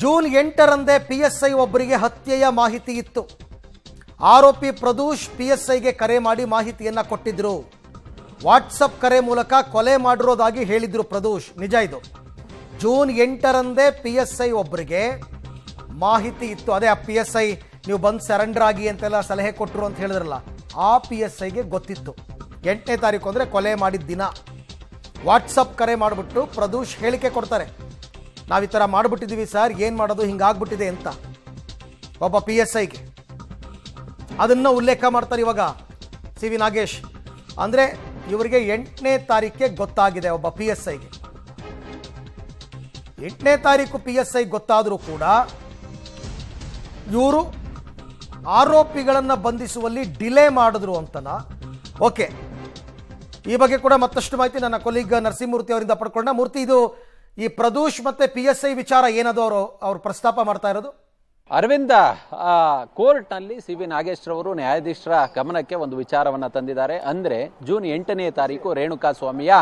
June ಎಂಟರಂದೇ P S I ಒಬ್ಬರಿಗೆ ಹತ್ಯೆಯ ಮಾಹಿತಿ ಇತ್ತು ಆರೋಪಿ ಪ್ರದೂಷ್ ಪಿ ಎಸ್ ಐಗೆ ಕರೆ ಮಾಡಿ ಮಾಹಿತಿಯನ್ನ ಕೊಟ್ಟಿದ್ರು ವಾಟ್ಸಪ್ ಕರೆ ಮೂಲಕ ಕೊಲೆ ಮಾಡಿರೋದಾಗಿ ಹೇಳಿದ್ರು ಪ್ರದೂಷ್ ನಿಜ ಇದು ಜೂನ್ ಎಂಟರಂದೇ ಪಿ ಎಸ್ ಐ ಒಬ್ಬರಿಗೆ ಮಾಹಿತಿ ಇತ್ತು ಅದೇ ಆ ಪಿ ಎಸ್ ಐ ನೀವು ಬಂದು ಸರೆಂಡರ್ ಆಗಿ ಅಂತೆಲ್ಲ ಸಲಹೆ ಕೊಟ್ಟರು ಅಂತ ಹೇಳಿದ್ರಲ್ಲ ಆ ಪಿ ಎಸ್ ಐಗೆ ಗೊತ್ತಿತ್ತು ಎಂಟನೇ ತಾರೀಕು ಅಂದರೆ ಕೊಲೆ ಮಾಡಿದ ದಿನ ವಾಟ್ಸಪ್ ಕರೆ ಮಾಡಿಬಿಟ್ಟು ಪ್ರದೂಷ್ ಹೇಳಿಕೆ ಕೊಡ್ತಾರೆ ನಾವು ಈ ಥರ ಮಾಡಿಬಿಟ್ಟಿದ್ದೀವಿ ಸರ್ ಏನು ಮಾಡೋದು ಹಿಂಗಾಗ್ಬಿಟ್ಟಿದೆ ಅಂತ ಒಬ್ಬ ಪಿ ಎಸ್ ಐಗೆ ಅದನ್ನು ಉಲ್ಲೇಖ ಮಾಡ್ತಾರೆ ಇವಾಗ ಸಿ ವಿ ನಾಗೇಶ್ ಅಂದರೆ ಇವರಿಗೆ ಎಂಟನೇ ತಾರೀಕಿಗೆ ಗೊತ್ತಾಗಿದೆ ಒಬ್ಬ ಪಿ ಎಸ್ ಐಗೆ ಎಂಟನೇ ತಾರೀಕು ಪಿ ಎಸ್ ಐ ಗೊತ್ತಾದರೂ ಕೂಡ ಇವರು ಆರೋಪಿಗಳನ್ನು ಬಂಧಿಸುವಲ್ಲಿ ಡಿಲೇ ಮಾಡಿದ್ರು ಅಂತಲ್ಲ ಓಕೆ ಈ ಬಗ್ಗೆ ಕೂಡ ಮತ್ತಷ್ಟು ಮಾಹಿತಿ ನನ್ನ ಕೊಲೀಗ್ ನರಸಿಂಹಮೂರ್ತಿ ಅವರಿಂದ ಪಡ್ಕೊಂಡ ಮೂರ್ತಿ ಇದು ಈ ಪ್ರದೂಷ್ ಮತ್ತೆ ಪಿ ಎಸ್ ಐ ವಿಚಾರ ಏನದು ಅವರು ಅವರು ಪ್ರಸ್ತಾಪ ಮಾಡ್ತಾ ಇರೋದು ಅರವಿಂದ ನಲ್ಲಿ ಸಿ ವಿ ಅವರು ನ್ಯಾಯಾಧೀಶರ ಗಮನಕ್ಕೆ ಒಂದು ವಿಚಾರವನ್ನು ತಂದಿದ್ದಾರೆ ಅಂದರೆ ಜೂನ್ ಎಂಟನೇ ತಾರೀಕು ರೇಣುಕಾ ಸ್ವಾಮಿಯ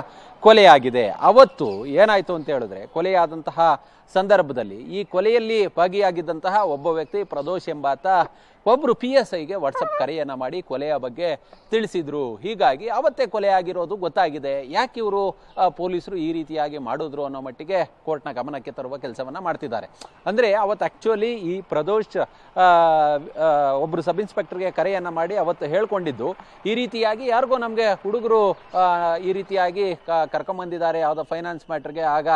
ಕೊಲೆಯಾಗಿದೆ ಅವತ್ತು ಏನಾಯಿತು ಅಂತ ಹೇಳಿದ್ರೆ ಕೊಲೆಯಾದಂತಹ ಸಂದರ್ಭದಲ್ಲಿ ಈ ಕೊಲೆಯಲ್ಲಿ ಭಾಗಿಯಾಗಿದ್ದಂತಹ ಒಬ್ಬ ವ್ಯಕ್ತಿ ಪ್ರದೋಷ್ ಎಂಬಾತ ಒಬ್ರು ಪಿ ಎಸ್ ಐಗೆ ವಾಟ್ಸಪ್ ಕರೆಯನ್ನ ಮಾಡಿ ಕೊಲೆಯ ಬಗ್ಗೆ ತಿಳಿಸಿದ್ರು ಹೀಗಾಗಿ ಅವತ್ತೇ ಕೊಲೆ ಆಗಿರೋದು ಗೊತ್ತಾಗಿದೆ ಯಾಕೆ ಇವರು ಪೊಲೀಸರು ಈ ರೀತಿಯಾಗಿ ಮಾಡಿದ್ರು ಅನ್ನೋ ಮಟ್ಟಿಗೆ ಕೋರ್ಟ್ನ ಗಮನಕ್ಕೆ ತರುವ ಕೆಲಸವನ್ನ ಮಾಡ್ತಿದ್ದಾರೆ ಅಂದ್ರೆ ಅವತ್ತು ಆ್ಯಕ್ಚುಲಿ ಈ ಪ್ರದೋಷ್ ಒಬ್ಬರು ಸಬ್ ಇನ್ಸ್ಪೆಕ್ಟರ್ಗೆ ಕರೆಯನ್ನ ಮಾಡಿ ಅವತ್ತು ಹೇಳ್ಕೊಂಡಿದ್ದು ಈ ರೀತಿಯಾಗಿ ಯಾರಿಗೋ ನಮಗೆ ಹುಡುಗರು ಈ ರೀತಿಯಾಗಿ ಕರ್ಕೊಂಬಂದಿದ್ದಾರೆ ಯಾವುದೋ ಫೈನಾನ್ಸ್ ಮ್ಯಾಟರ್ಗೆ ಆಗ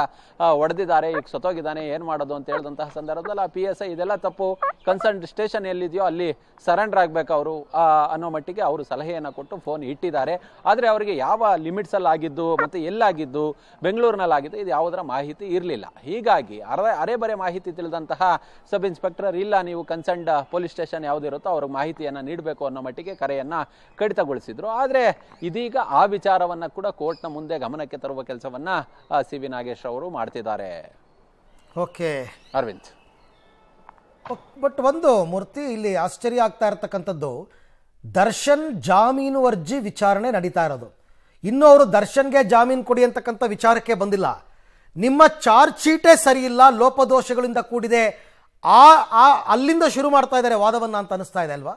ಒಡೆದಿದ್ದಾರೆ ಈಗ ಸತ್ತೋಗಿದ್ದಾನೆ ಏನು ಮಾಡೋದು ಅಂತ ಹೇಳಿದಂತಹ ಸಂದರ್ಭದಲ್ಲಿ ಆ ಪಿ ಎಸ್ ಐ ಇದೆಲ್ಲ ತಪ್ಪು ಕನ್ಸರ್ನ್ ಸ್ಟೇಷನ್ ಎಲ್ಲಿದೆಯೋ ಅಲ್ಲಿ ಇದರಲ್ಲಿ ಸರೆಂಡರ್ ಆಗಬೇಕು ಅವರು ಅನ್ನೋ ಮಟ್ಟಿಗೆ ಅವರು ಸಲಹೆಯನ್ನು ಕೊಟ್ಟು ಫೋನ್ ಇಟ್ಟಿದ್ದಾರೆ ಆದರೆ ಅವರಿಗೆ ಯಾವ ಲಿಮಿಟ್ಸಲ್ಲಿ ಆಗಿದ್ದು ಮತ್ತು ಎಲ್ಲಾಗಿದ್ದು ಬೆಂಗಳೂರಿನಲ್ಲಿ ಆಗಿದ್ದು ಇದು ಯಾವುದರ ಮಾಹಿತಿ ಇರಲಿಲ್ಲ ಹೀಗಾಗಿ ಅರೆ ಅರೆಬರೆ ಮಾಹಿತಿ ತಿಳಿದಂತಹ ಸಬ್ ಇನ್ಸ್ಪೆಕ್ಟರ್ ಇಲ್ಲ ನೀವು ಕನ್ಸರ್ಡ್ ಪೊಲೀಸ್ ಸ್ಟೇಷನ್ ಯಾವುದಿರುತ್ತೋ ಅವ್ರಿಗೆ ಮಾಹಿತಿಯನ್ನು ನೀಡಬೇಕು ಅನ್ನೋ ಮಟ್ಟಿಗೆ ಕರೆಯನ್ನು ಕಡಿತಗೊಳಿಸಿದರು ಆದರೆ ಇದೀಗ ಆ ವಿಚಾರವನ್ನು ಕೂಡ ಕೋರ್ಟ್ನ ಮುಂದೆ ಗಮನಕ್ಕೆ ತರುವ ಕೆಲಸವನ್ನು ಸಿ ವಿ ನಾಗೇಶ್ ಅವರು ಮಾಡ್ತಿದ್ದಾರೆ ಓಕೆ ಅರವಿಂದ್ ಬಟ್ ಒಂದು ಮೂರ್ತಿ ಇಲ್ಲಿ ಆಶ್ಚರ್ಯ ಆಗ್ತಾ ಇರತಕ್ಕಂಥದ್ದು ದರ್ಶನ್ ಜಾಮೀನು ಅರ್ಜಿ ವಿಚಾರಣೆ ನಡೀತಾ ಇರೋದು ಇನ್ನೂ ಅವರು ದರ್ಶನ್ಗೆ ಜಾಮೀನು ಕೊಡಿ ಅಂತಕ್ಕಂಥ ವಿಚಾರಕ್ಕೆ ಬಂದಿಲ್ಲ ನಿಮ್ಮ ಚಾರ್ಜ್ ಶೀಟೇ ಸರಿಯಿಲ್ಲ ಲೋಪದೋಷಗಳಿಂದ ಕೂಡಿದೆ ಆ ಆ ಅಲ್ಲಿಂದ ಶುರು ಮಾಡ್ತಾ ಇದ್ದಾರೆ ವಾದವನ್ನು ಅಂತ ಅನಿಸ್ತಾ ಇದೆ ಅಲ್ವಾ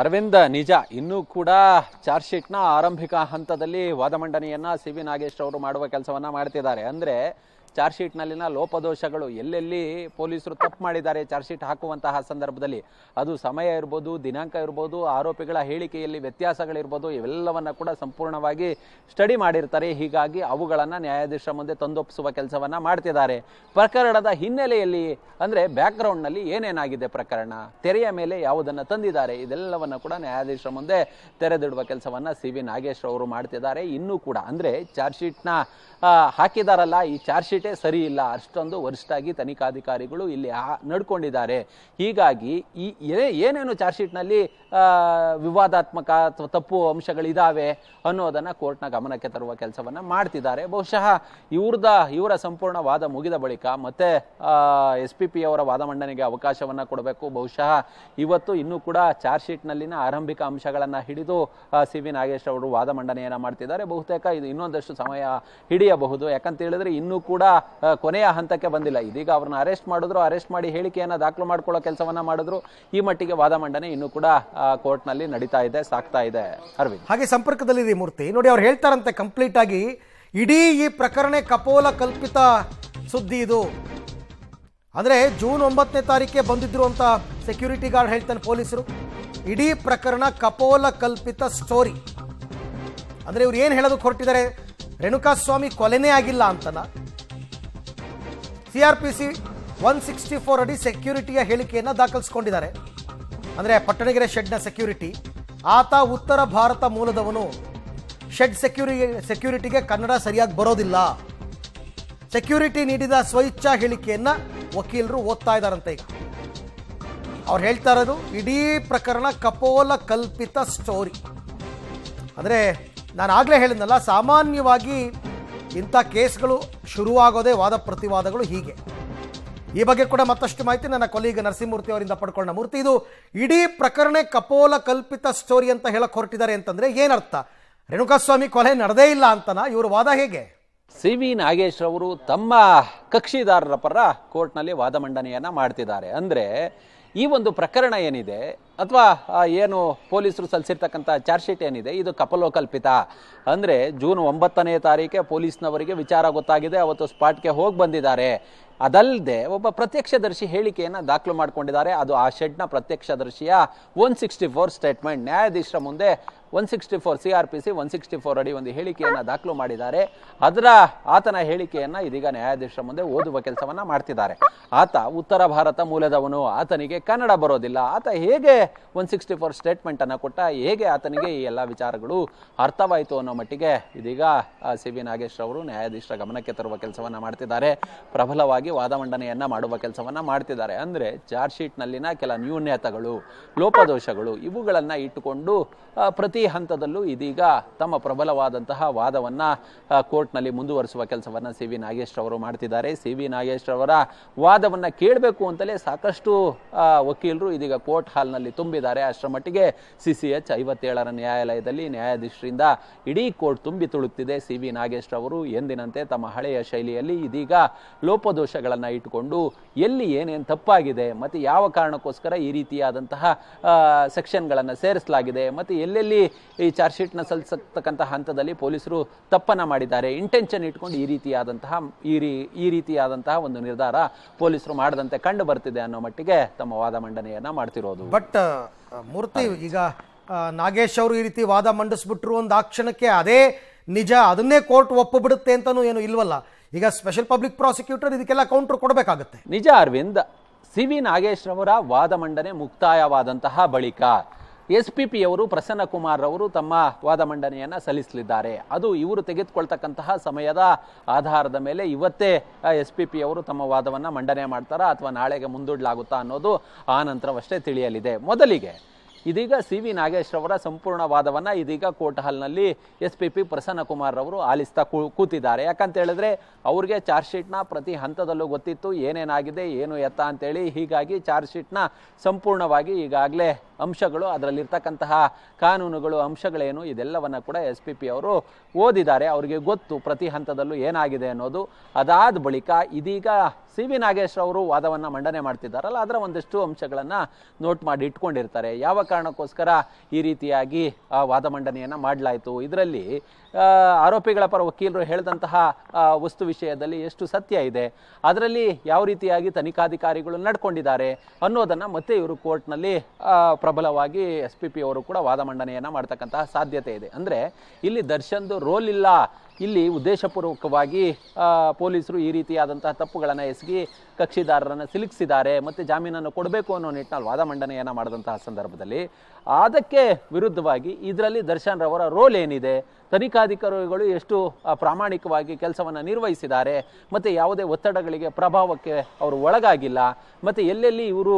ಅರವಿಂದ ನಿಜ ಇನ್ನೂ ಕೂಡ ಚಾರ್ಜ್ ಶೀಟ್ನ ಆರಂಭಿಕ ಹಂತದಲ್ಲಿ ವಾದ ಮಂಡನೆಯನ್ನು ಸಿ ನಾಗೇಶ್ ಅವರು ಮಾಡುವ ಕೆಲಸವನ್ನ ಮಾಡ್ತಿದ್ದಾರೆ ಅಂದ್ರೆ ಚಾರ್ಜ್ ಶೀಟ್ನಲ್ಲಿನ ಲೋಪದೋಷಗಳು ಎಲ್ಲೆಲ್ಲಿ ಪೊಲೀಸರು ತಪ್ಪು ಮಾಡಿದ್ದಾರೆ ಚಾರ್ಜ್ ಶೀಟ್ ಹಾಕುವಂತಹ ಸಂದರ್ಭದಲ್ಲಿ ಅದು ಸಮಯ ಇರ್ಬೋದು ದಿನಾಂಕ ಇರ್ಬೋದು ಆರೋಪಿಗಳ ಹೇಳಿಕೆಯಲ್ಲಿ ವ್ಯತ್ಯಾಸಗಳಿರ್ಬೋದು ಇವೆಲ್ಲವನ್ನು ಕೂಡ ಸಂಪೂರ್ಣವಾಗಿ ಸ್ಟಡಿ ಮಾಡಿರ್ತಾರೆ ಹೀಗಾಗಿ ಅವುಗಳನ್ನು ನ್ಯಾಯಾಧೀಶರ ಮುಂದೆ ತಂದೊಪ್ಪಿಸುವ ಕೆಲಸವನ್ನ ಮಾಡ್ತಿದ್ದಾರೆ ಪ್ರಕರಣದ ಹಿನ್ನೆಲೆಯಲ್ಲಿ ಅಂದರೆ ಬ್ಯಾಕ್ಗ್ರೌಂಡ್ನಲ್ಲಿ ಏನೇನಾಗಿದೆ ಪ್ರಕರಣ ತೆರೆಯ ಮೇಲೆ ಯಾವುದನ್ನು ತಂದಿದ್ದಾರೆ ಇದೆಲ್ಲವನ್ನು ಕೂಡ ನ್ಯಾಯಾಧೀಶರ ಮುಂದೆ ತೆರೆದಿಡುವ ಕೆಲಸವನ್ನು ಸಿ ವಿ ನಾಗೇಶ್ ಅವರು ಮಾಡ್ತಿದ್ದಾರೆ ಇನ್ನೂ ಕೂಡ ಅಂದರೆ ಚಾರ್ಜ್ ಶೀಟ್ನ ಹಾಕಿದಾರಲ್ಲ ಈ ಚಾರ್ಜ್ ಶೀಟ್ ಸರಿ ಇಲ್ಲ ಅಷ್ಟೊಂದು ವರಿಷ್ಠಾಗಿ ತನಿಖಾಧಿಕಾರಿಗಳು ಇಲ್ಲಿ ನಡ್ಕೊಂಡಿದ್ದಾರೆ ಹೀಗಾಗಿ ಈ ಏನೇನು ಚಾರ್ಜ್ ಶೀಟ್ನಲ್ಲಿ ವಿವಾದಾತ್ಮಕ ಅಥವಾ ತಪ್ಪು ಅಂಶಗಳಿದ್ದಾವೆ ಅನ್ನೋದನ್ನು ಕೋರ್ಟ್ನ ಗಮನಕ್ಕೆ ತರುವ ಕೆಲಸವನ್ನು ಮಾಡ್ತಿದ್ದಾರೆ ಬಹುಶಃ ಇವ್ರದ ಇವರ ಸಂಪೂರ್ಣ ವಾದ ಮುಗಿದ ಬಳಿಕ ಮತ್ತೆ ಎಸ್ ಪಿ ಪಿ ಅವರ ವಾದ ಮಂಡನೆಗೆ ಅವಕಾಶವನ್ನು ಕೊಡಬೇಕು ಬಹುಶಃ ಇವತ್ತು ಇನ್ನೂ ಕೂಡ ಚಾರ್ಜ್ ನಲ್ಲಿನ ಆರಂಭಿಕ ಅಂಶಗಳನ್ನು ಹಿಡಿದು ಸಿ ವಿ ನಾಗೇಶ್ ಅವರು ವಾದ ಮಂಡನೆಯನ್ನು ಮಾಡ್ತಿದ್ದಾರೆ ಬಹುತೇಕ ಇದು ಇನ್ನೊಂದಷ್ಟು ಸಮಯ ಹಿಡಿಯಬಹುದು ಯಾಕಂತ ಹೇಳಿದ್ರೆ ಇನ್ನೂ ಕೂಡ ಕೊನೆಯ ಹಂತಕ್ಕೆ ಬಂದಿಲ್ಲ ಇದೀಗ ಅವ್ರನ್ನ ಅರೆಸ್ಟ್ ಮಾಡಿದ್ರು ಅರೆಸ್ಟ್ ಮಾಡಿ ಹೇಳಿಕೆಯನ್ನು ದಾಖಲು ಮಾಡ್ಕೊಳ್ಳೋ ಕೆಲಸವನ್ನ ಮಾಡಿದ್ರು ಈ ಮಟ್ಟಿಗೆ ವಾದ ಮಂಡನೆ ಇನ್ನೂ ಕೂಡ ಕೋರ್ಟ್ನಲ್ಲಿ ನಡೀತಾ ಇದೆ ಸಾಕ್ತಾ ಇದೆ ಅರವಿಂದ್ ಹಾಗೆ ಸಂಪರ್ಕದಲ್ಲಿ ಮೂರ್ತಿ ನೋಡಿ ಅವ್ರು ಹೇಳ್ತಾರಂತೆ ಕಂಪ್ಲೀಟ್ ಆಗಿ ಇಡೀ ಈ ಪ್ರಕರಣ ಕಪೋಲ ಕಲ್ಪಿತ ಸುದ್ದಿ ಇದು ಅಂದ್ರೆ ಜೂನ್ ಒಂಬತ್ತನೇ ತಾರೀಕೆ ಬಂದಿದ್ರು ಅಂತ ಸೆಕ್ಯೂರಿಟಿ ಗಾರ್ಡ್ ಹೇಳ್ತಾನೆ ಪೊಲೀಸರು ಇಡೀ ಪ್ರಕರಣ ಕಪೋಲ ಕಲ್ಪಿತ ಸ್ಟೋರಿ ಅಂದ್ರೆ ಇವ್ರು ಏನ್ ಹೇಳೋದಕ್ಕೆ ಹೊರಟಿದ್ದಾರೆ ಸ್ವಾಮಿ ಕೊಲೆನೇ ಆಗಿಲ್ಲ ಅಂತನಾ ಸಿಆರ್ಪಿಸಿ ಒನ್ ಸಿಕ್ಸ್ಟಿ ಫೋರ್ ಅಡಿ ಸೆಕ್ಯೂರಿಟಿಯ ಹೇಳಿಕೆಯನ್ನು ದಾಖಲಿಸಿಕೊಂಡಿದ್ದಾರೆ ಅಂದರೆ ಪಟ್ಟಣಗೆರೆ ಶೆಡ್ನ ಸೆಕ್ಯೂರಿಟಿ ಆತ ಉತ್ತರ ಭಾರತ ಮೂಲದವನು ಶೆಡ್ ಸೆಕ್ಯೂರಿ ಸೆಕ್ಯೂರಿಟಿಗೆ ಕನ್ನಡ ಸರಿಯಾಗಿ ಬರೋದಿಲ್ಲ ಸೆಕ್ಯೂರಿಟಿ ನೀಡಿದ ಸ್ವಇಚ್ಛಾ ಹೇಳಿಕೆಯನ್ನು ವಕೀಲರು ಓದ್ತಾ ಇದ್ದಾರಂತೆ ಈಗ ಅವ್ರು ಹೇಳ್ತಾ ಇರೋದು ಇಡೀ ಪ್ರಕರಣ ಕಪೋಲ ಕಲ್ಪಿತ ಸ್ಟೋರಿ ಅಂದರೆ ನಾನು ಆಗಲೇ ಹೇಳಿದ್ನಲ್ಲ ಸಾಮಾನ್ಯವಾಗಿ ಇಂಥ ಕೇಸ್ಗಳು ಶುರುವಾಗೋದೇ ವಾದ ಪ್ರತಿವಾದಗಳು ಹೀಗೆ ಈ ಬಗ್ಗೆ ಕೂಡ ಮತ್ತಷ್ಟು ಮಾಹಿತಿ ನನ್ನ ಕೊಲೀಗ ನರಸಿಂಹಮೂರ್ತಿ ಅವರಿಂದ ಪಡ್ಕೊಂಡ ಮೂರ್ತಿ ಇದು ಇಡೀ ಪ್ರಕರಣ ಕಪೋಲ ಕಲ್ಪಿತ ಸ್ಟೋರಿ ಅಂತ ಹೇಳಕ್ ಹೊರಟಿದ್ದಾರೆ ಅಂತಂದ್ರೆ ಏನರ್ಥ ರೇಣುಕಾಸ್ವಾಮಿ ಕೊಲೆ ನಡೆದೇ ಇಲ್ಲ ಅಂತನ ಇವರು ವಾದ ಹೇಗೆ ಸಿ ವಿ ನಾಗೇಶ್ ಅವರು ತಮ್ಮ ಕಕ್ಷಿದಾರರ ಪರ ಕೋರ್ಟ್ನಲ್ಲಿ ವಾದ ಮಂಡನೆಯನ್ನ ಮಾಡ್ತಿದ್ದಾರೆ ಅಂದ್ರೆ ಈ ಒಂದು ಪ್ರಕರಣ ಏನಿದೆ ಅಥವಾ ಏನು ಪೊಲೀಸರು ಸಲ್ಲಿಸಿರ್ತಕ್ಕಂಥ ಚಾರ್ಜ್ ಶೀಟ್ ಏನಿದೆ ಇದು ಕಪಲೋಕಲ್ಪಿತ ಅಂದರೆ ಜೂನ್ ಒಂಬತ್ತನೇ ತಾರೀಕೆ ಪೊಲೀಸ್ನವರಿಗೆ ವಿಚಾರ ಗೊತ್ತಾಗಿದೆ ಅವತ್ತು ಸ್ಪಾಟ್ಗೆ ಹೋಗಿ ಬಂದಿದ್ದಾರೆ ಅದಲ್ಲದೆ ಒಬ್ಬ ಪ್ರತ್ಯಕ್ಷದರ್ಶಿ ಹೇಳಿಕೆಯನ್ನು ದಾಖಲು ಮಾಡಿಕೊಂಡಿದ್ದಾರೆ ಅದು ಆ ಶೆಡ್ನ ಪ್ರತ್ಯಕ್ಷದರ್ಶಿಯ ಒನ್ ಸಿಕ್ಸ್ಟಿ ಫೋರ್ ಸ್ಟೇಟ್ಮೆಂಟ್ ನ್ಯಾಯಾಧೀಶರ ಮುಂದೆ one sixty four C R P C one sixty four ಅಡಿ ಒಂದು ಹೇಳಿಕೆಯನ್ನು ದಾಖಲು ಮಾಡಿದ್ದಾರೆ ಅದರ ಆತನ ಹೇಳಿಕೆಯನ್ನು ಇದೀಗ ನ್ಯಾಯಾಧೀಶರ ಮುಂದೆ ಓದುವ ಕೆಲಸವನ್ನು ಮಾಡ್ತಿದ್ದಾರೆ ಆತ ಉತ್ತರ ಭಾರತ ಮೂಲದವನು ಆತನಿಗೆ ಕನ್ನಡ ಬರೋದಿಲ್ಲ ಆತ ಹೇಗೆ ಒನ್ ಸಿಕ್ಸ್ಟಿ ಫೋರ್ ಸ್ಟೇಟ್ಮೆಂಟನ್ನು ಕೊಟ್ಟ ಹೇಗೆ ಆತನಿಗೆ ಈ ಎಲ್ಲ ವಿಚಾರಗಳು ಅರ್ಥವಾಯಿತು ಅನ್ನೋ ಮಟ್ಟಿಗೆ ಇದೀಗ ಸಿ ವಿ ನಾಗೇಶ್ ಅವರು ನ್ಯಾಯಾಧೀಶರ ಗಮನಕ್ಕೆ ತರುವ ಕೆಲಸವನ್ನು ಮಾಡ್ತಿದ್ದಾರೆ ಪ್ರಬಲವಾಗಿ ವಾದ ಮಂಡನೆಯನ್ನು ಮಾಡುವ ಕೆಲಸವನ್ನು ಮಾಡ್ತಿದ್ದಾರೆ ಅಂದರೆ ಚಾರ್ಜ್ ಶೀಟ್ನಲ್ಲಿನ ಕೆಲ ನ್ಯೂನ್ಯತೆಗಳು ಲೋಪದೋಷಗಳು ಇವುಗಳನ್ನು ಇಟ್ಟುಕೊಂಡು ಪ್ರತಿ ಹಂತದಲ್ಲೂ ಇದೀಗ ತಮ್ಮ ಪ್ರಬಲವಾದಂತಹ ವಾದವನ್ನು ಕೋರ್ಟ್ನಲ್ಲಿ ಮುಂದುವರಿಸುವ ಕೆಲಸವನ್ನು ಸಿ ವಿ ನಾಗೇಶ್ ಅವರು ಮಾಡ್ತಿದ್ದಾರೆ ಸಿ ವಿ ನಾಗೇಶ್ ಅವರ ವಾದವನ್ನು ಕೇಳಬೇಕು ಅಂತಲೇ ಸಾಕಷ್ಟು ವಕೀಲರು ಇದೀಗ ಕೋರ್ಟ್ ಹಾಲ್ನಲ್ಲಿ ತುಂಬಿದ್ದಾರೆ ಅಷ್ಟರ ಮಟ್ಟಿಗೆ ಸಿ ಸಿ ಎಚ್ ಐವತ್ತೇಳರ ನ್ಯಾಯಾಲಯದಲ್ಲಿ ನ್ಯಾಯಾಧೀಶರಿಂದ ಇಡೀ ಕೋರ್ಟ್ ತುಂಬಿ ತುಳುಕ್ತಿದೆ ಸಿ ವಿ ನಾಗೇಶ್ ಅವರು ಎಂದಿನಂತೆ ತಮ್ಮ ಹಳೆಯ ಶೈಲಿಯಲ್ಲಿ ಇದೀಗ ಲೋಪದೋಷಗಳನ್ನ ಇಟ್ಟುಕೊಂಡು ಎಲ್ಲಿ ಏನೇನು ತಪ್ಪಾಗಿದೆ ಮತ್ತು ಯಾವ ಕಾರಣಕ್ಕೋಸ್ಕರ ಈ ರೀತಿಯಾದಂತಹ ಸೆಕ್ಷನ್ಗಳನ್ನು ಸೇರಿಸಲಾಗಿದೆ ಮತ್ತು ಎಲ್ಲೆಲ್ಲಿ ಈ ಚಾರ್ಜ್ ಶೀಟ್ನ ಸಲ್ಲಿಸತಕ್ಕಂತಹ ಹಂತದಲ್ಲಿ ಪೊಲೀಸರು ತಪ್ಪನ್ನ ಮಾಡಿದ್ದಾರೆ ಇಂಟೆನ್ಷನ್ ಇಟ್ಕೊಂಡು ಈ ರೀತಿಯಾದಂತಹ ಈ ರೀ ರೀತಿಯಾದಂತಹ ಒಂದು ನಿರ್ಧಾರ ಪೊಲೀಸರು ಮಾಡದಂತೆ ಕಂಡು ಬರ್ತಿದೆ ಅನ್ನೋ ಮಟ್ಟಿಗೆ ತಮ್ಮ ವಾದ ಮಂಡನೆಯನ್ನ ಮಾಡ್ತಿರೋದು ಬಟ್ ಮೂರ್ತಿ ಈಗ ನಾಗೇಶ್ ಅವರು ಈ ರೀತಿ ವಾದ ಮಂಡಿಸ್ಬಿಟ್ರು ಒಂದು ಆ ಅದೇ ನಿಜ ಅದನ್ನೇ ಕೋರ್ಟ್ ಒಪ್ಪಿಬಿಡುತ್ತೆ ಅಂತಲೂ ಏನು ಇಲ್ವಲ್ಲ ಈಗ ಸ್ಪೆಷಲ್ ಪಬ್ಲಿಕ್ ಪ್ರಾಸಿಕ್ಯೂಟರ್ ಇದಕ್ಕೆಲ್ಲ ಕೌಂಟರ್ ಕೊಡಬೇಕಾಗುತ್ತೆ ನಿಜ ಅರವಿಂದ್ ಸಿ ವಿ ಅವರ ವಾದ ಮಂಡನೆ ಮುಕ್ತಾಯವಾದಂತಹ ಬಳಿಕ ಎಸ್ ಪಿ ಪಿಯವರು ಪ್ರಸನ್ನ ಕುಮಾರ್ ಅವರು ತಮ್ಮ ವಾದ ಮಂಡನೆಯನ್ನು ಸಲ್ಲಿಸಲಿದ್ದಾರೆ ಅದು ಇವರು ತೆಗೆದುಕೊಳ್ತಕ್ಕಂತಹ ಸಮಯದ ಆಧಾರದ ಮೇಲೆ ಇವತ್ತೇ ಎಸ್ ಪಿ ಪಿಯವರು ತಮ್ಮ ವಾದವನ್ನು ಮಂಡನೆ ಮಾಡ್ತಾರಾ ಅಥವಾ ನಾಳೆಗೆ ಮುಂದೂಡಲಾಗುತ್ತಾ ಅನ್ನೋದು ಆ ನಂತರವಷ್ಟೇ ತಿಳಿಯಲಿದೆ ಮೊದಲಿಗೆ ಇದೀಗ ಸಿ ವಿ ನಾಗೇಶ್ರವರ ಸಂಪೂರ್ಣ ವಾದವನ್ನು ಇದೀಗ ಕೋರ್ಟ್ ಹಾಲ್ನಲ್ಲಿ ಎಸ್ ಪಿ ಪಿ ಕುಮಾರ್ ಅವರು ಆಲಿಸ್ತಾ ಕೂತಿದ್ದಾರೆ ಯಾಕಂತ ಹೇಳಿದ್ರೆ ಅವ್ರಿಗೆ ಚಾರ್ಜ್ ಶೀಟ್ನ ಪ್ರತಿ ಹಂತದಲ್ಲೂ ಗೊತ್ತಿತ್ತು ಏನೇನಾಗಿದೆ ಏನು ಎತ್ತ ಅಂತೇಳಿ ಹೀಗಾಗಿ ಚಾರ್ಜ್ ಶೀಟ್ನ ಸಂಪೂರ್ಣವಾಗಿ ಈಗಾಗಲೇ ಅಂಶಗಳು ಅದರಲ್ಲಿರ್ತಕ್ಕಂತಹ ಕಾನೂನುಗಳು ಅಂಶಗಳೇನು ಇದೆಲ್ಲವನ್ನು ಕೂಡ ಎಸ್ ಪಿ ಪಿ ಅವರು ಓದಿದ್ದಾರೆ ಅವರಿಗೆ ಗೊತ್ತು ಪ್ರತಿ ಹಂತದಲ್ಲೂ ಏನಾಗಿದೆ ಅನ್ನೋದು ಅದಾದ ಬಳಿಕ ಇದೀಗ ಸಿ ವಿ ನಾಗೇಶ್ ಅವರು ವಾದವನ್ನು ಮಂಡನೆ ಮಾಡ್ತಿದ್ದಾರಲ್ಲ ಅದರ ಒಂದಷ್ಟು ಅಂಶಗಳನ್ನು ನೋಟ್ ಮಾಡಿ ಇಟ್ಕೊಂಡಿರ್ತಾರೆ ಯಾವ ಕಾರಣಕ್ಕೋಸ್ಕರ ಈ ರೀತಿಯಾಗಿ ವಾದ ಮಂಡನೆಯನ್ನು ಮಾಡಲಾಯಿತು ಇದರಲ್ಲಿ ಆರೋಪಿಗಳ ಪರ ವಕೀಲರು ಹೇಳಿದಂತಹ ವಸ್ತು ವಿಷಯದಲ್ಲಿ ಎಷ್ಟು ಸತ್ಯ ಇದೆ ಅದರಲ್ಲಿ ಯಾವ ರೀತಿಯಾಗಿ ತನಿಖಾಧಿಕಾರಿಗಳು ನಡ್ಕೊಂಡಿದ್ದಾರೆ ಅನ್ನೋದನ್ನು ಮತ್ತೆ ಇವರು ಕೋರ್ಟ್ನಲ್ಲಿ ಪ್ರಬಲವಾಗಿ ಎಸ್ ಪಿ ಪಿ ಅವರು ಕೂಡ ವಾದ ಮಂಡನೆಯನ್ನು ಮಾಡ್ತಕ್ಕಂತಹ ಸಾಧ್ಯತೆ ಇದೆ ಅಂದರೆ ಇಲ್ಲಿ ದರ್ಶನ್ದು ರೋಲ್ ಇಲ್ಲ ಇಲ್ಲಿ ಉದ್ದೇಶಪೂರ್ವಕವಾಗಿ ಪೊಲೀಸರು ಈ ರೀತಿಯಾದಂತಹ ತಪ್ಪುಗಳನ್ನು ಎಸಗಿ ಕಕ್ಷಿದಾರರನ್ನು ಸಿಲುಕಿಸಿದ್ದಾರೆ ಮತ್ತು ಜಾಮೀನನ್ನು ಕೊಡಬೇಕು ಅನ್ನೋ ನಿಟ್ಟಿನಲ್ಲಿ ವಾದ ಮಂಡನೆಯನ್ನು ಮಾಡಿದಂತಹ ಸಂದರ್ಭದಲ್ಲಿ ಅದಕ್ಕೆ ವಿರುದ್ಧವಾಗಿ ಇದರಲ್ಲಿ ದರ್ಶನ್ ರವರ ರೋಲ್ ಏನಿದೆ ತನಿಖಾಧಿಕಾರಿಗಳು ಎಷ್ಟು ಪ್ರಾಮಾಣಿಕವಾಗಿ ಕೆಲಸವನ್ನು ನಿರ್ವಹಿಸಿದ್ದಾರೆ ಮತ್ತು ಯಾವುದೇ ಒತ್ತಡಗಳಿಗೆ ಪ್ರಭಾವಕ್ಕೆ ಅವರು ಒಳಗಾಗಿಲ್ಲ ಮತ್ತು ಎಲ್ಲೆಲ್ಲಿ ಇವರು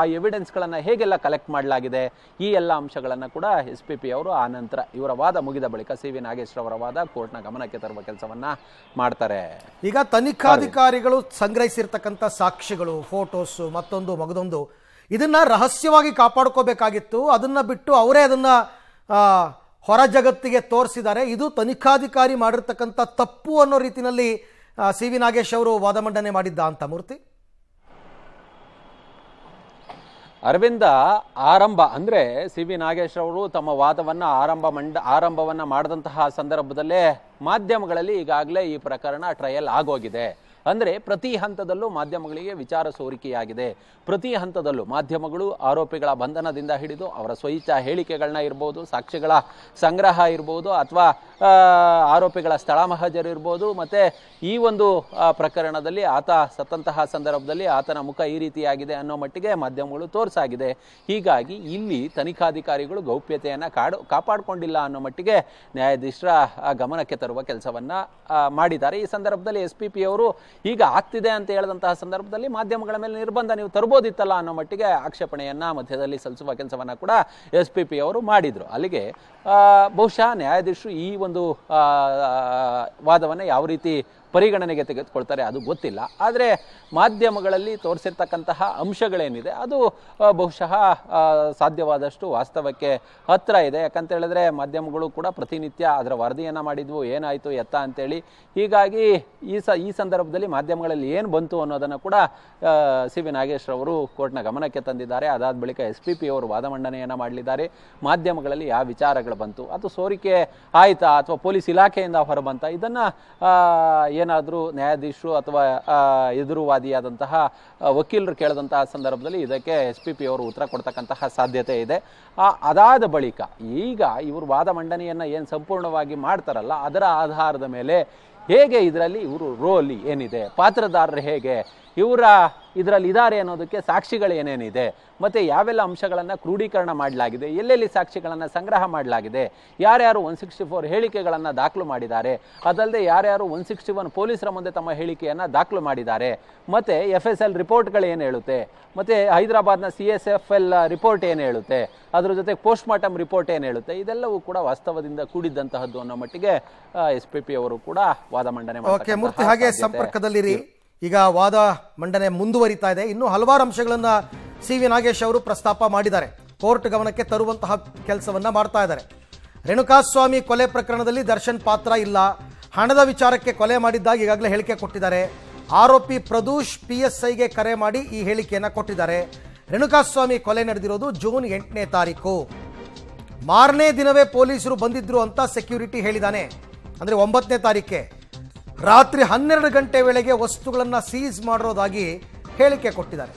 ಆ ಎವಿಡೆನ್ಸ್ಗಳನ್ನು ಹೇಗೆಲ್ಲ ಕಲೆಕ್ಟ್ ಮಾಡಲಾಗಿದೆ ಈ ಎಲ್ಲ ಅಂಶಗಳನ್ನು ಕೂಡ ಎಸ್ ಪಿ ಪಿ ಅವರು ಆ ನಂತರ ಇವರ ವಾದ ಮುಗಿದ ಬಳಿಕ ಸಿ ವಿ ನಾಗೇಶ್ವರ ವಾದ ಕೋರ್ಟ್ನ ಗಮನಕ್ಕೆ ತರುವ ಕೆಲಸವನ್ನ ಮಾಡ್ತಾರೆ ಈಗ ತನಿಖಾಧಿಕಾರಿಗಳು ಸಂಗ್ರಹಿಸಿರ್ತಕ್ಕಂಥ ಸಾಕ್ಷಿಗಳು ಫೋಟೋಸ್ ಮತ್ತೊಂದು ಮಗದೊಂದು ಇದನ್ನ ರಹಸ್ಯವಾಗಿ ಕಾಪಾಡ್ಕೋಬೇಕಾಗಿತ್ತು ಅದನ್ನ ಬಿಟ್ಟು ಅವರೇ ಅದನ್ನ ಹೊರ ಜಗತ್ತಿಗೆ ತೋರಿಸಿದ್ದಾರೆ ಇದು ತನಿಖಾಧಿಕಾರಿ ಮಾಡಿರ್ತಕ್ಕಂಥ ತಪ್ಪು ಅನ್ನೋ ರೀತಿಯಲ್ಲಿ ಸಿ ವಿ ನಾಗೇಶ್ ಅವರು ವಾದ ಮಂಡನೆ ಮಾಡಿದ್ದ ಅಂತ ಮೂರ್ತಿ ಅರವಿಂದ ಆರಂಭ ಅಂದ್ರೆ ಸಿ ವಿ ನಾಗೇಶ್ ಅವರು ತಮ್ಮ ವಾದವನ್ನು ಆರಂಭ ಮಂಡ ಆರಂಭವನ್ನ ಮಾಡಿದಂತಹ ಸಂದರ್ಭದಲ್ಲೇ ಮಾಧ್ಯಮಗಳಲ್ಲಿ ಈಗಾಗಲೇ ಈ ಪ್ರಕರಣ ಟ್ರಯಲ್ ಆಗೋಗಿದೆ ಅಂದರೆ ಪ್ರತಿ ಹಂತದಲ್ಲೂ ಮಾಧ್ಯಮಗಳಿಗೆ ವಿಚಾರ ಸೋರಿಕೆಯಾಗಿದೆ ಪ್ರತಿ ಹಂತದಲ್ಲೂ ಮಾಧ್ಯಮಗಳು ಆರೋಪಿಗಳ ಬಂಧನದಿಂದ ಹಿಡಿದು ಅವರ ಸ್ವಇಚ್ಛಾ ಹೇಳಿಕೆಗಳನ್ನ ಇರ್ಬೋದು ಸಾಕ್ಷಿಗಳ ಸಂಗ್ರಹ ಇರ್ಬೋದು ಅಥವಾ ಆರೋಪಿಗಳ ಸ್ಥಳ ಮಹಜರಿರ್ಬೋದು ಮತ್ತು ಈ ಒಂದು ಪ್ರಕರಣದಲ್ಲಿ ಆತ ಸತ್ತಂತಹ ಸಂದರ್ಭದಲ್ಲಿ ಆತನ ಮುಖ ಈ ರೀತಿಯಾಗಿದೆ ಅನ್ನೋ ಮಟ್ಟಿಗೆ ಮಾಧ್ಯಮಗಳು ತೋರಿಸಾಗಿದೆ ಹೀಗಾಗಿ ಇಲ್ಲಿ ತನಿಖಾಧಿಕಾರಿಗಳು ಗೌಪ್ಯತೆಯನ್ನು ಕಾಡು ಕಾಪಾಡಿಕೊಂಡಿಲ್ಲ ಅನ್ನೋ ಮಟ್ಟಿಗೆ ನ್ಯಾಯಾಧೀಶರ ಗಮನಕ್ಕೆ ತರುವ ಕೆಲಸವನ್ನು ಮಾಡಿದ್ದಾರೆ ಈ ಸಂದರ್ಭದಲ್ಲಿ ಎಸ್ ಪಿ ಪಿ ಅವರು ಈಗ ಆಗ್ತಿದೆ ಅಂತ ಹೇಳಿದಂತಹ ಸಂದರ್ಭದಲ್ಲಿ ಮಾಧ್ಯಮಗಳ ಮೇಲೆ ನಿರ್ಬಂಧ ನೀವು ತರಬೋದಿತ್ತಲ್ಲ ಅನ್ನೋ ಮಟ್ಟಿಗೆ ಆಕ್ಷೇಪಣೆಯನ್ನ ಮಧ್ಯದಲ್ಲಿ ಸಲ್ಲಿಸುವ ಕೆಲಸವನ್ನ ಕೂಡ ಎಸ್ ಪಿ ಪಿ ಅವರು ಮಾಡಿದ್ರು ಅಲ್ಲಿಗೆ ಬಹುಶಃ ನ್ಯಾಯಾಧೀಶರು ಈ ಒಂದು ವಾದವನ್ನ ಯಾವ ರೀತಿ ಪರಿಗಣನೆಗೆ ತೆಗೆದುಕೊಳ್ತಾರೆ ಅದು ಗೊತ್ತಿಲ್ಲ ಆದರೆ ಮಾಧ್ಯಮಗಳಲ್ಲಿ ತೋರಿಸಿರ್ತಕ್ಕಂತಹ ಅಂಶಗಳೇನಿದೆ ಅದು ಬಹುಶಃ ಸಾಧ್ಯವಾದಷ್ಟು ವಾಸ್ತವಕ್ಕೆ ಹತ್ತಿರ ಇದೆ ಯಾಕಂತ ಹೇಳಿದ್ರೆ ಮಾಧ್ಯಮಗಳು ಕೂಡ ಪ್ರತಿನಿತ್ಯ ಅದರ ವರದಿಯನ್ನು ಮಾಡಿದ್ವು ಏನಾಯಿತು ಎತ್ತ ಅಂತೇಳಿ ಹೀಗಾಗಿ ಈ ಸ ಈ ಸಂದರ್ಭದಲ್ಲಿ ಮಾಧ್ಯಮಗಳಲ್ಲಿ ಏನು ಬಂತು ಅನ್ನೋದನ್ನು ಕೂಡ ಸಿ ವಿ ಅವರು ಕೋರ್ಟ್ನ ಗಮನಕ್ಕೆ ತಂದಿದ್ದಾರೆ ಅದಾದ ಬಳಿಕ ಎಸ್ ಪಿ ಪಿ ಅವರು ವಾದ ಮಂಡನೆಯನ್ನು ಮಾಡಲಿದ್ದಾರೆ ಮಾಧ್ಯಮಗಳಲ್ಲಿ ಯಾವ ವಿಚಾರಗಳು ಬಂತು ಅದು ಸೋರಿಕೆ ಆಯಿತಾ ಅಥವಾ ಪೊಲೀಸ್ ಇಲಾಖೆಯಿಂದ ಹೊರಬಂತ ಇದನ್ನು ಏನಾದರೂ ನ್ಯಾಯಾಧೀಶರು ಅಥವಾ ಎದುರುವಾದಿಯಾದಂತಹ ವಕೀಲರು ಕೇಳಿದಂತಹ ಸಂದರ್ಭದಲ್ಲಿ ಇದಕ್ಕೆ ಎಸ್ ಪಿ ಪಿ ಅವರು ಉತ್ತರ ಕೊಡ್ತಕ್ಕಂತಹ ಸಾಧ್ಯತೆ ಇದೆ ಅದಾದ ಬಳಿಕ ಈಗ ಇವರು ವಾದ ಮಂಡನೆಯನ್ನು ಏನು ಸಂಪೂರ್ಣವಾಗಿ ಮಾಡ್ತಾರಲ್ಲ ಅದರ ಆಧಾರದ ಮೇಲೆ ಹೇಗೆ ಇದರಲ್ಲಿ ಇವರು ರೋಲ್ ಏನಿದೆ ಪಾತ್ರದಾರರು ಹೇಗೆ ಇವರ ಇದರಲ್ಲಿ ಇದ್ದಾರೆ ಅನ್ನೋದಕ್ಕೆ ಸಾಕ್ಷಿಗಳು ಏನೇನಿದೆ ಮತ್ತು ಯಾವೆಲ್ಲ ಅಂಶಗಳನ್ನು ಕ್ರೋಢೀಕರಣ ಮಾಡಲಾಗಿದೆ ಎಲ್ಲೆಲ್ಲಿ ಸಾಕ್ಷಿಗಳನ್ನು ಸಂಗ್ರಹ ಮಾಡಲಾಗಿದೆ ಯಾರ್ಯಾರು ಒನ್ ಸಿಕ್ಸ್ಟಿ ಫೋರ್ ಹೇಳಿಕೆಗಳನ್ನು ದಾಖಲು ಮಾಡಿದ್ದಾರೆ ಅದಲ್ಲದೆ ಯಾರ್ಯಾರು ಒನ್ ಸಿಕ್ಸ್ಟಿ ಒನ್ ಪೊಲೀಸರ ಮುಂದೆ ತಮ್ಮ ಹೇಳಿಕೆಯನ್ನು ದಾಖಲು ಮಾಡಿದ್ದಾರೆ ಮತ್ತು ಎಫ್ ಎಸ್ ಎಲ್ ರಿಪೋರ್ಟ್ಗಳು ಏನು ಹೇಳುತ್ತೆ ಮತ್ತು ಹೈದರಾಬಾದ್ನ C S F L report ಏನು ಹೇಳುತ್ತೆ ಅದರ ಜೊತೆಗೆ ಪೋಸ್ಟ್ ಮಾರ್ಟಮ್ ರಿಪೋರ್ಟ್ ಏನು ಹೇಳುತ್ತೆ ಇದೆಲ್ಲವೂ ಕೂಡ ವಾಸ್ತವದಿಂದ ಕೂಡಿದ್ದಂತಹದ್ದು ಅನ್ನೋ ಮಟ್ಟಿಗೆ ಎಸ್ ಪಿ ಪಿ ಅವರು ಕೂಡ ವಾದ ಮಂಡನೆ ಮಾಡ್ತಾರೆ ಈಗ ವಾದ ಮಂಡನೆ ಮುಂದುವರಿತಾ ಇದೆ ಇನ್ನೂ ಹಲವಾರು ಅಂಶಗಳನ್ನು ಸಿ ವಿ ನಾಗೇಶ್ ಅವರು ಪ್ರಸ್ತಾಪ ಮಾಡಿದ್ದಾರೆ ಕೋರ್ಟ್ ಗಮನಕ್ಕೆ ತರುವಂತಹ ಕೆಲಸವನ್ನು ಮಾಡ್ತಾ ಇದ್ದಾರೆ ರೇಣುಕಾಸ್ವಾಮಿ ಕೊಲೆ ಪ್ರಕರಣದಲ್ಲಿ ದರ್ಶನ್ ಪಾತ್ರ ಇಲ್ಲ ಹಣದ ವಿಚಾರಕ್ಕೆ ಕೊಲೆ ಮಾಡಿದ್ದಾಗ ಈಗಾಗಲೇ ಹೇಳಿಕೆ ಕೊಟ್ಟಿದ್ದಾರೆ ಆರೋಪಿ ಪ್ರದೂಷ್ ಪಿ ಎಸ್ ಐಗೆ ಕರೆ ಮಾಡಿ ಈ ಹೇಳಿಕೆಯನ್ನು ಕೊಟ್ಟಿದ್ದಾರೆ ರೇಣುಕಾಸ್ವಾಮಿ ಕೊಲೆ ನಡೆದಿರೋದು ಜೂನ್ ಎಂಟನೇ ತಾರೀಕು ಮಾರನೇ ದಿನವೇ ಪೊಲೀಸರು ಬಂದಿದ್ರು ಅಂತ ಸೆಕ್ಯೂರಿಟಿ ಹೇಳಿದಾನೆ ಅಂದರೆ ಒಂಬತ್ತನೇ ತಾರೀಕೆ ರಾತ್ರಿ ಹನ್ನೆರಡು ಗಂಟೆ ವೇಳೆಗೆ ವಸ್ತುಗಳನ್ನು ಸೀಸ್ ಮಾಡಿರೋದಾಗಿ ಹೇಳಿಕೆ ಕೊಟ್ಟಿದ್ದಾರೆ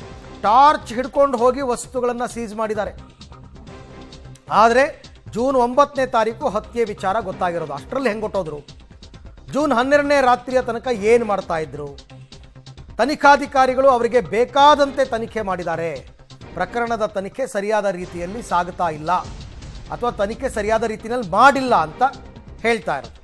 ಟಾರ್ಚ್ ಹಿಡ್ಕೊಂಡು ಹೋಗಿ ವಸ್ತುಗಳನ್ನು ಸೀಸ್ ಮಾಡಿದ್ದಾರೆ ಆದರೆ ಜೂನ್ ಒಂಬತ್ತನೇ ತಾರೀಕು ಹತ್ಯೆ ವಿಚಾರ ಗೊತ್ತಾಗಿರೋದು ಅಷ್ಟರಲ್ಲಿ ಹೆಂಗೊಟ್ಟೋದ್ರು ಜೂನ್ ಹನ್ನೆರಡನೇ ರಾತ್ರಿಯ ತನಕ ಏನು ಮಾಡ್ತಾ ಇದ್ರು ತನಿಖಾಧಿಕಾರಿಗಳು ಅವರಿಗೆ ಬೇಕಾದಂತೆ ತನಿಖೆ ಮಾಡಿದ್ದಾರೆ ಪ್ರಕರಣದ ತನಿಖೆ ಸರಿಯಾದ ರೀತಿಯಲ್ಲಿ ಸಾಗುತ್ತಾ ಇಲ್ಲ ಅಥವಾ ತನಿಖೆ ಸರಿಯಾದ ರೀತಿಯಲ್ಲಿ ಮಾಡಿಲ್ಲ ಅಂತ ಹೇಳ್ತಾ ಇರೋದು